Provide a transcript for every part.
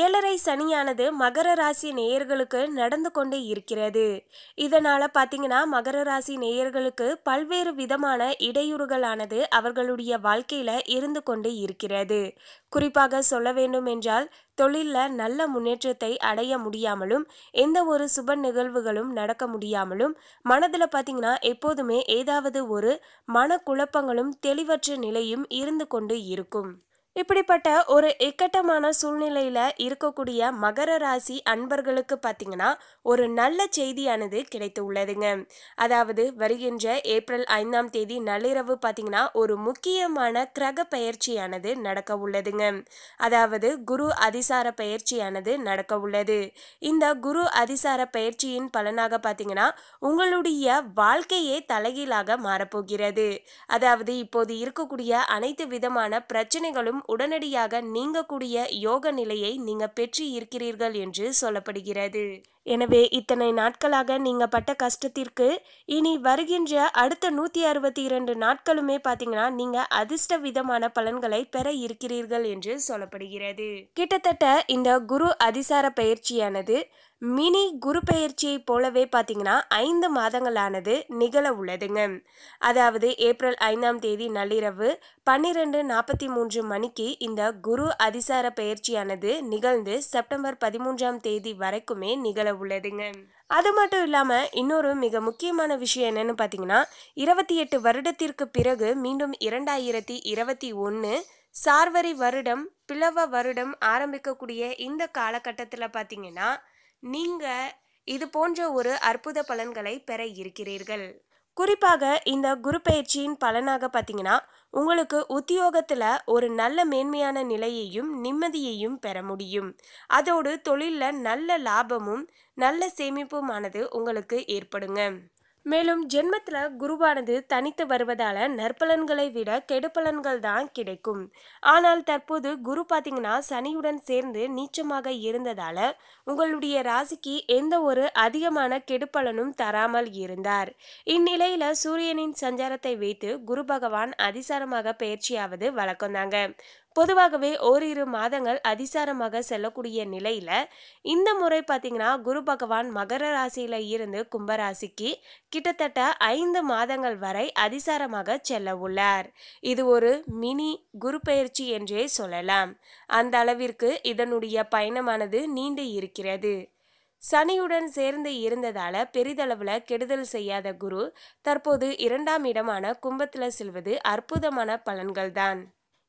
ஏழரை சனியானது மகர ராசி நேயர்களுக்கு நடந்து கொண்டே இருக்கிறது இதனால் பார்த்தீங்கன்னா மகர ராசி நேயர்களுக்கு பல்வேறு விதமான இடையூறுகளானது அவர்களுடைய வாழ்க்கையில் இருந்து கொண்டே இருக்கிறது குறிப்பாக சொல்ல வேண்டும் என்றால் தொழிலில் நல்ல முன்னேற்றத்தை அடைய முடியாமலும் எந்த ஒரு சுப நிகழ்வுகளும் நடக்க முடியாமலும் மனதில் பார்த்தீங்கன்னா எப்போதுமே ஏதாவது ஒரு மனக்குழப்பங்களும் தெளிவற்ற நிலையும் இருந்து கொண்டு இருக்கும் இப்படிப்பட்ட ஒரு இக்கட்டமான சூழ்நிலையில் இருக்கக்கூடிய மகர ராசி அன்பர்களுக்கு பார்த்தீங்கன்னா ஒரு நல்ல செய்தியானது கிடைத்து உள்ளதுங்க அதாவது வருகின்ற ஏப்ரல் ஐந்தாம் தேதி நள்ளிரவு பார்த்தீங்கன்னா ஒரு முக்கியமான கிரக பயிற்சியானது நடக்க உள்ளதுங்க அதாவது குரு அதிசார பயிற்சியானது நடக்க உள்ளது இந்த குரு அதிசார பயிற்சியின் பலனாக பார்த்தீங்கன்னா உங்களுடைய வாழ்க்கையே தலைகீழாக மாறப்போகிறது அதாவது இப்போது இருக்கக்கூடிய அனைத்து விதமான பிரச்சனைகளும் உடனடியாக நீங்கக்கூடிய யோக நிலையை நீங்க பெற்று இருக்கிறீர்கள் என்று சொல்லப்படுகிறது எனவே இத்தனை நாட்களாக நீங்கள் பட்ட கஷ்டத்திற்கு இனி வருகின்ற அடுத்த நூற்றி அறுபத்தி இரண்டு நாட்களுமே பார்த்தீங்கன்னா நீங்கள் அதிர்ஷ்ட விதமான பலன்களை பெற இருக்கிறீர்கள் என்று சொல்லப்படுகிறது கிட்டத்தட்ட இந்த குரு அதிசார பயிற்சியானது மினி குரு பயிற்சியை போலவே பார்த்தீங்கன்னா ஐந்து மாதங்களானது நிகழ உள்ளதுங்க அதாவது ஏப்ரல் ஐந்தாம் தேதி நள்ளிரவு பன்னிரெண்டு நாற்பத்தி மூன்று மணிக்கு இந்த குரு அதிசார பயிற்சியானது நிகழ்ந்து செப்டம்பர் பதிமூன்றாம் தேதி வரைக்குமே நிகழ உள்ளதுங்க அது மட்டும் இல்லாமல் இன்னொரு மிக முக்கியமான விஷயம் என்னென்னு பார்த்தீங்கன்னா இருபத்தி எட்டு வருடத்திற்கு பிறகு மீண்டும் இரண்டாயிரத்தி இருபத்தி ஒன்று சார்வரி வருடம் பிளவ வருடம் ஆரம்பிக்கக்கூடிய இந்த காலகட்டத்தில் பார்த்தீங்கன்னா நீங்கள் இது போன்ற ஒரு அற்புத பலன்களை பெற இருக்கிறீர்கள் குறிப்பாக இந்த குரு பயிற்சியின் பலனாக பார்த்தீங்கன்னா உங்களுக்கு உத்தியோகத்தில் ஒரு நல்ல மேன்மையான நிலையையும் நிம்மதியையும் பெற முடியும் அதோடு தொழிலில் நல்ல லாபமும் நல்ல சேமிப்புமானது உங்களுக்கு ஏற்படுங்க மேலும் ஜென்மத்தில் குருவானது தனித்து வருவதால் நற்பலன்களை விட கெடுபலன்கள் தான் கிடைக்கும் ஆனால் தற்போது குரு பார்த்தீங்கன்னா சனியுடன் சேர்ந்து நீச்சமாக இருந்ததால் உங்களுடைய ராசிக்கு எந்த ஒரு அதிகமான கெடுபலனும் தராமல் இருந்தார் இந்நிலையில் சூரியனின் சஞ்சாரத்தை வைத்து குரு பகவான் அதிசாரமாக பயிற்சியாவது வழக்கம்தாங்க பொதுவாகவே ஓரிரு மாதங்கள் அதிசாரமாக செல்லக்கூடிய நிலையில் இந்த முறை பார்த்தீங்கன்னா குரு பகவான் மகர ராசியில இருந்து கும்பராசிக்கு கிட்டத்தட்ட ஐந்து மாதங்கள் வரை அதிசாரமாக செல்ல உள்ளார் இது ஒரு மினி குரு பயிற்சி என்றே சொல்லலாம் அந்த அளவிற்கு இதனுடைய பயணமானது நீண்டு இருக்கிறது சனியுடன் சேர்ந்து இருந்ததால பெரிதளவுல கெடுதல் செய்யாத குரு தற்போது இரண்டாம் இடமான கும்பத்துல செல்வது அற்புதமான பலன்கள்தான்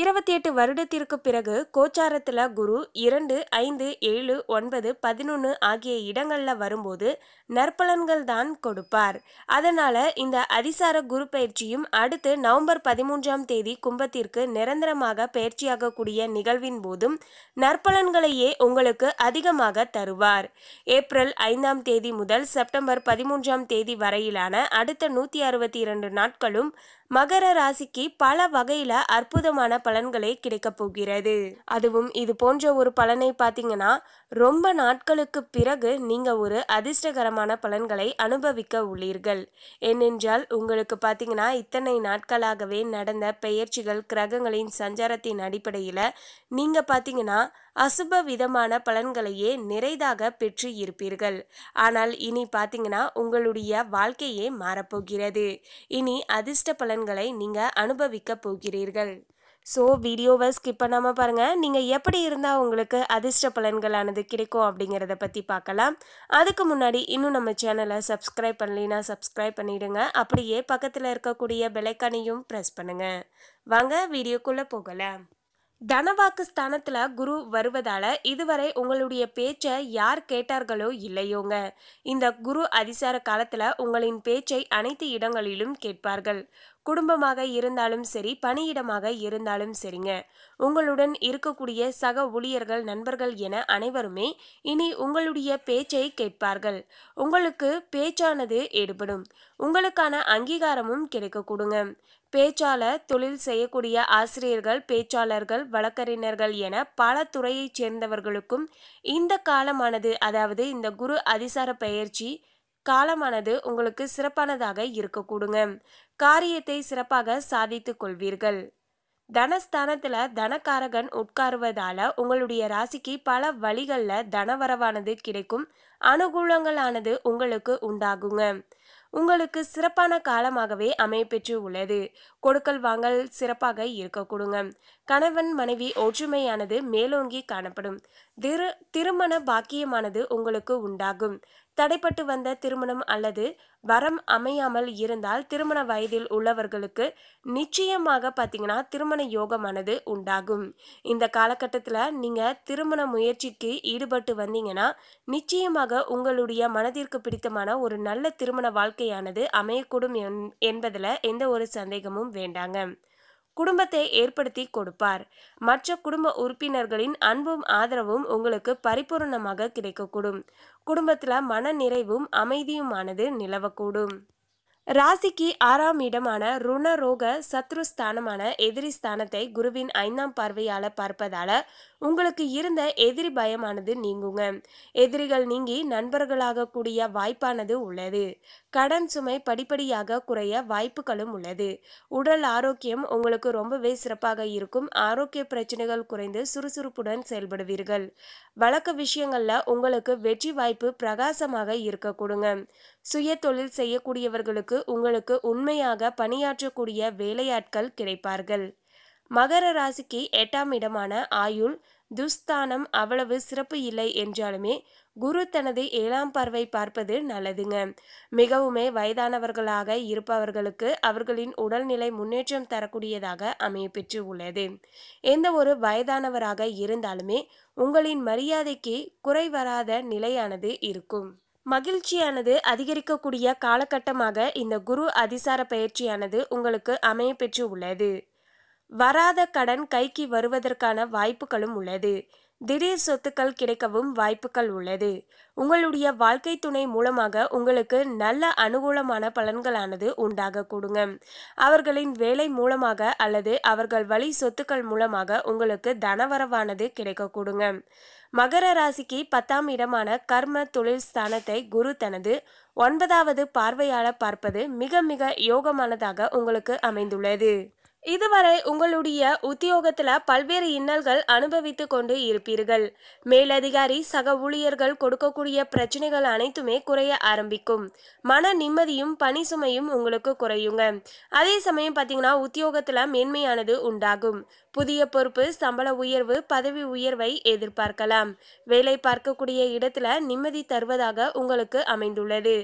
இருபத்தி எட்டு வருடத்திற்கு பிறகு கோச்சாரத்தில் குரு இரண்டு ஐந்து ஏழு ஒன்பது பதினொன்று ஆகிய இடங்களில் வரும்போது நற்பலன்கள் தான் கொடுப்பார் அதனால் இந்த அதிசார குரு பயிற்சியும் அடுத்து நவம்பர் பதிமூன்றாம் தேதி கும்பத்திற்கு நிரந்தரமாக பயிற்சியாகக்கூடிய நிகழ்வின் போதும் நற்பலன்களையே உங்களுக்கு அதிகமாக தருவார் ஏப்ரல் ஐந்தாம் தேதி முதல் செப்டம்பர் பதிமூன்றாம் தேதி வரையிலான அடுத்த நூற்றி அறுபத்தி இரண்டு நாட்களும் மகர ராசிக்கு பல வகையில அற்புதமான பலன்களே கிடைக்க போகிறது அதுவும் இது போன்ற ஒரு பலனை பார்த்தீங்கன்னா ரொம்ப நாட்களுக்கு பிறகு நீங்க ஒரு அதிர்ஷ்டகரமான பலன்களை அனுபவிக்க உள்ளீர்கள் ஏனென்றால் உங்களுக்கு பார்த்தீங்கன்னா இத்தனை நாட்களாகவே நடந்த பெயர்ச்சிகள் கிரகங்களின் சஞ்சாரத்தின் அடிப்படையில நீங்க பார்த்தீங்கன்னா அசுப விதமான பலன்களையே நிறைதாக பெற்று இருப்பீர்கள் ஆனால் இனி பார்த்தீங்கன்னா உங்களுடைய வாழ்க்கையே மாறப்போகிறது இனி அதிர்ஷ்ட பலன் பலன்களை நீங்கள் அனுபவிக்க போகிறீர்கள் ஸோ வீடியோவை ஸ்கிப் பண்ணாமல் பாருங்கள் நீங்கள் எப்படி இருந்தால் உங்களுக்கு அதிர்ஷ்ட பலன்களானது கிடைக்கும் அப்படிங்கிறத பற்றி பார்க்கலாம் அதுக்கு முன்னாடி இன்னும் நம்ம சேனலை சப்ஸ்கிரைப் பண்ணலைன்னா சப்ஸ்கிரைப் பண்ணிவிடுங்க அப்படியே பக்கத்தில் இருக்கக்கூடிய பெலைக்கானையும் ப்ரெஸ் பண்ணுங்கள் வாங்க வீடியோக்குள்ளே போகலாம் தனவாக்கு ஸ்தானத்தில் குரு வருவதால் இதுவரை உங்களுடைய பேச்சை யார் கேட்டார்களோ இல்லையோங்க இந்த குரு அதிசார காலத்தில் உங்களின் பேச்சை அனைத்து இடங்களிலும் கேட்பார்கள் குடும்பமாக இருந்தாலும் சரி பணியிடமாக இருந்தாலும் சரிங்க உங்களுடன் இருக்கக்கூடிய சக ஊழியர்கள் நண்பர்கள் என அனைவருமே இனி உங்களுடைய பேச்சை கேட்பார்கள் உங்களுக்கு பேச்சானது ஏற்படும் உங்களுக்கான அங்கீகாரமும் கிடைக்க கொடுங்க பேச்சாளர் தொழில் செய்யக்கூடிய ஆசிரியர்கள் பேச்சாளர்கள் வழக்கறிஞர்கள் என பல துறையைச் சேர்ந்தவர்களுக்கும் இந்த காலமானது அதாவது இந்த குரு அதிசார பயிற்சி காலமானது உங்களுக்கு சிறப்பானதாக இருக்கக்கூடுங்க காரியத்தை சிறப்பாக சாதித்துக் கொள்வீர்கள் தனஸ்தானத்தில் தனக்காரகன் உட்காருவதால் உங்களுடைய ராசிக்கு பல வழிகளில் தனவரவானது கிடைக்கும் அனுகூலங்களானது உங்களுக்கு உண்டாகுங்க உங்களுக்கு சிறப்பான காலமாகவே அமையப்பெற்று உள்ளது கொடுக்கல் வாங்கல் சிறப்பாக இருக்கக்கூடுங்க கணவன் மனைவி ஒற்றுமையானது மேலோங்கி காணப்படும் திரு திருமண பாக்கியமானது உங்களுக்கு உண்டாகும் தடைப்பட்டு வந்த திருமணம் அல்லது வரம் அமையாமல் இருந்தால் திருமண வயதில் உள்ளவர்களுக்கு நிச்சயமாக பார்த்தீங்கன்னா திருமண யோகமானது உண்டாகும் இந்த காலகட்டத்தில் நீங்கள் திருமண முயற்சிக்கு ஈடுபட்டு வந்தீங்கன்னா நிச்சயமாக உங்களுடைய மனதிற்கு பிடித்தமான ஒரு நல்ல திருமண வாழ்க்கையானது அமையக்கூடும் என்பதில் எந்த ஒரு சந்தேகமும் வேண்டாங்க குடும்பத்தை ஏற்படுத்தி கொடுப்பார் மற்ற குடும்ப உறுப்பினர்களின் அன்பும் ஆதரவும் உங்களுக்கு பரிபூர்ணமாக கிடைக்கக்கூடும் குடும்பத்தில் மன நிறைவும் அமைதியுமானது நிலவக்கூடும் ராசிக்கு ஆறாம் இடமான ருணரோக சத்ருஸ்தானமான எதிரி ஸ்தானத்தை குருவின் ஐந்தாம் பார்வையால பார்ப்பதால உங்களுக்கு இருந்த எதிரி பயமானது நீங்குங்க எதிரிகள் நீங்கி நண்பர்களாக கூடிய வாய்ப்பானது உள்ளது கடன் சுமை படிப்படியாக குறைய வாய்ப்புகளும் உள்ளது உடல் ஆரோக்கியம் உங்களுக்கு ரொம்பவே சிறப்பாக இருக்கும் ஆரோக்கிய பிரச்சனைகள் குறைந்து சுறுசுறுப்புடன் செயல்படுவீர்கள் வழக்க விஷயங்கள்ல உங்களுக்கு வெற்றி வாய்ப்பு பிரகாசமாக இருக்க கொடுங்க சுய தொழில் செய்யக்கூடியவர்களுக்கு உங்களுக்கு உண்மையாக பணியாற்றக்கூடிய வேலையாட்கள் கிடைப்பார்கள் மகர ராசிக்கு எட்டாம் இடமான ஆயுள் துஸ்தானம் அவ்வளவு சிறப்பு இல்லை என்றாலுமே குரு தனது ஏழாம் பார்வை பார்ப்பது நல்லதுங்க மிகவுமே வயதானவர்களாக இருப்பவர்களுக்கு அவர்களின் உடல்நிலை முன்னேற்றம் தரக்கூடியதாக அமைய பெற்று உள்ளது எந்த ஒரு வயதானவராக இருந்தாலுமே உங்களின் மரியாதைக்கு குறை வராத நிலையானது இருக்கும் மகிழ்ச்சியானது அதிகரிக்கக்கூடிய காலகட்டமாக இந்த குரு அதிசார பயிற்சியானது உங்களுக்கு அமைய பெற்று உள்ளது வராத கடன் கைக்கு வருவதற்கான வாய்ப்புகளும் உள்ளது திடீர் சொத்துக்கள் கிடைக்கவும் வாய்ப்புகள் உள்ளது உங்களுடைய வாழ்க்கை துணை மூலமாக உங்களுக்கு நல்ல அனுகூலமான பலன்களானது உண்டாக கொடுங்க அவர்களின் வேலை மூலமாக அல்லது அவர்கள் வழி சொத்துக்கள் மூலமாக உங்களுக்கு தனவரவானது கிடைக்க கொடுங்க மகர ராசிக்கு பத்தாம் இடமான கர்ம தொழில் ஸ்தானத்தை குரு தனது ஒன்பதாவது பார்வையாளர் பார்ப்பது மிக மிக யோகமானதாக உங்களுக்கு அமைந்துள்ளது இதுவரை உங்களுடைய உத்தியோகத்தில் பல்வேறு இன்னல்கள் அனுபவித்து கொண்டு இருப்பீர்கள் மேலதிகாரி சக ஊழியர்கள் கொடுக்கக்கூடிய பிரச்சனைகள் அனைத்துமே குறைய ஆரம்பிக்கும் மன நிம்மதியும் பணி சுமையும் உங்களுக்கு குறையுங்க அதே சமயம் பார்த்தீங்கன்னா உத்தியோகத்தில் மேன்மையானது உண்டாகும் புதிய பொறுப்பு சம்பள உயர்வு பதவி உயர்வை எதிர்பார்க்கலாம் வேலை பார்க்கக்கூடிய இடத்துல நிம்மதி தருவதாக உங்களுக்கு அமைந்துள்ளது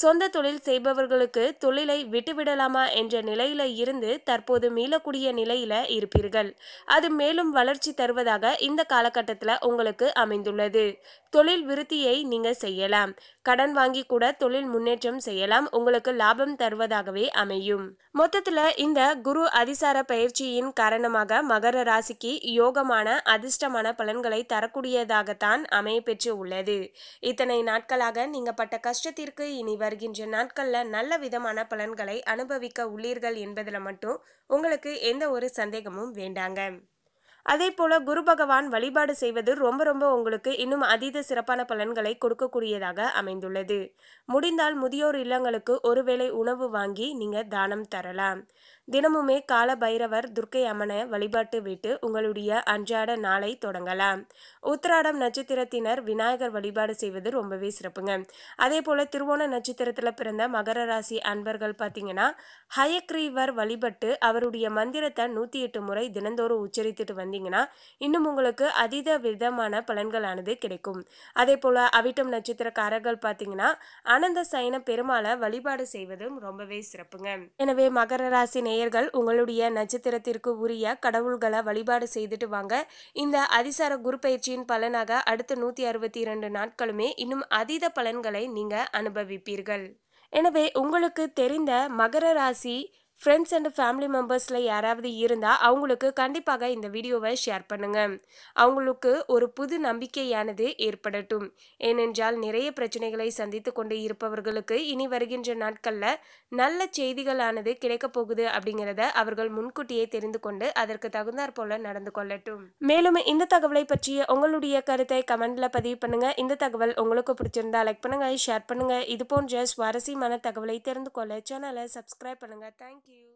சொந்த தொழில் செய்பவர்களுக்கு தொழிலை விட்டுவிடலாமா என்ற நிலையில இருந்து தற்போது மீளக்கூடிய நிலையில இருப்பீர்கள் அது மேலும் வளர்ச்சி தருவதாக இந்த காலகட்டத்தில் உங்களுக்கு அமைந்துள்ளது தொழில் விருத்தியை நீங்க செய்யலாம் கடன் வாங்கி கூட தொழில் முன்னேற்றம் செய்யலாம் உங்களுக்கு லாபம் தருவதாகவே அமையும் மொத்தத்துல இந்த குரு அதிசார பயிற்சியின் காரணமாக மகர ராசிக்கு யோகமான அதிர்ஷ்டமான பலன்களை தரக்கூடியதாகத்தான் அமையப்பெற்று உள்ளது இத்தனை நாட்களாக நீங்கள் பட்ட கஷ்டத்திற்கு இனி வருகின்ற நாட்களில் நல்ல விதமான பலன்களை அனுபவிக்க உள்ளீர்கள் என்பதில் மட்டும் உங்களுக்கு எந்த ஒரு சந்தேகமும் வேண்டாங்க அதே போல குரு பகவான் வழிபாடு செய்வது ரொம்ப ரொம்ப உங்களுக்கு இன்னும் அதீத சிறப்பான பலன்களை கொடுக்கக்கூடியதாக அமைந்துள்ளது முடிந்தால் முதியோர் இல்லங்களுக்கு ஒருவேளை உணவு வாங்கி நீங்க தானம் தரலாம் தினமுமே கால பைரவர் துர்க்கை அம்மனை வழிபாட்டு விட்டு உங்களுடைய அன்றாட நாளை தொடங்கலாம் உத்திராடம் நட்சத்திரத்தினர் விநாயகர் வழிபாடு செய்வது ரொம்பவே சிறப்புங்க அதே போல திருவோண நட்சத்திரத்தில் பிறந்த மகர ராசி அன்பர்கள் பார்த்தீங்கன்னா ஹயக்ரீவர் வழிபட்டு அவருடைய மந்திரத்தை நூற்றி எட்டு முறை தினந்தோறும் உச்சரித்துட்டு வந்தீங்கன்னா இன்னும் உங்களுக்கு அதீத விதமான பலன்களானது கிடைக்கும் அதே போல் அவிட்டம் நட்சத்திரக்காரர்கள் பார்த்தீங்கன்னா அனந்த சைன பெருமாளை வழிபாடு செய்வதும் ரொம்பவே சிறப்புங்க எனவே மகர ராசி நேயர்கள் உங்களுடைய நட்சத்திரத்திற்கு உரிய கடவுள்களை வழிபாடு செய்துட்டு வாங்க இந்த அதிசார குரு பயிற்சியின் பலனாக அடுத்த நூத்தி அறுபத்தி இரண்டு நாட்களுமே இன்னும் அதீத பலன்களை நீங்க அனுபவிப்பீர்கள் எனவே உங்களுக்கு தெரிந்த மகர ராசி ஃப்ரெண்ட்ஸ் அண்ட் ஃபேமிலி மெம்பர்ஸில் யாராவது இருந்தால் அவங்களுக்கு கண்டிப்பாக இந்த வீடியோவை ஷேர் பண்ணுங்கள் அவங்களுக்கு ஒரு புது நம்பிக்கையானது ஏற்படட்டும் ஏனென்றால் நிறைய பிரச்சனைகளை சந்தித்து கொண்டு இருப்பவர்களுக்கு இனி வருகின்ற நாட்களில் நல்ல செய்திகளானது கிடைக்கப் போகுது அப்படிங்கிறத அவர்கள் முன்கூட்டியே தெரிந்து கொண்டு அதற்கு தகுந்தாற் போல நடந்து கொள்ளட்டும் மேலும் இந்த தகவலை பற்றிய உங்களுடைய கருத்தை கமெண்டில் பதிவு பண்ணுங்கள் இந்த தகவல் உங்களுக்கு பிடிச்சிருந்தா லைக் பண்ணுங்கள் ஷேர் பண்ணுங்கள் இது போன்ற சுவாரஸ்யமான தகவலை தெரிந்து கொள்ள சேனலை சப்ஸ்கிரைப் பண்ணுங்கள் தேங்க்யூ Thank you.